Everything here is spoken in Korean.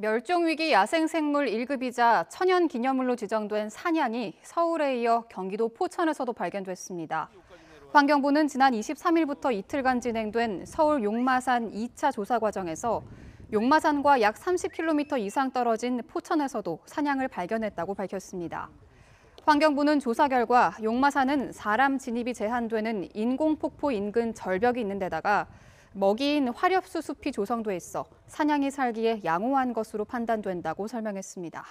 멸종위기 야생생물 1급이자 천연기념물로 지정된 산양이 서울에 이어 경기도 포천에서도 발견됐습니다. 환경부는 지난 23일부터 이틀간 진행된 서울 용마산 2차 조사 과정에서 용마산과 약 30km 이상 떨어진 포천에서도 산양을 발견했다고 밝혔습니다. 환경부는 조사 결과 용마산은 사람 진입이 제한되는 인공폭포 인근 절벽이 있는 데다가 먹이인 화렵수 숲이 조성돼 있어 사냥이 살기에 양호한 것으로 판단된다고 설명했습니다.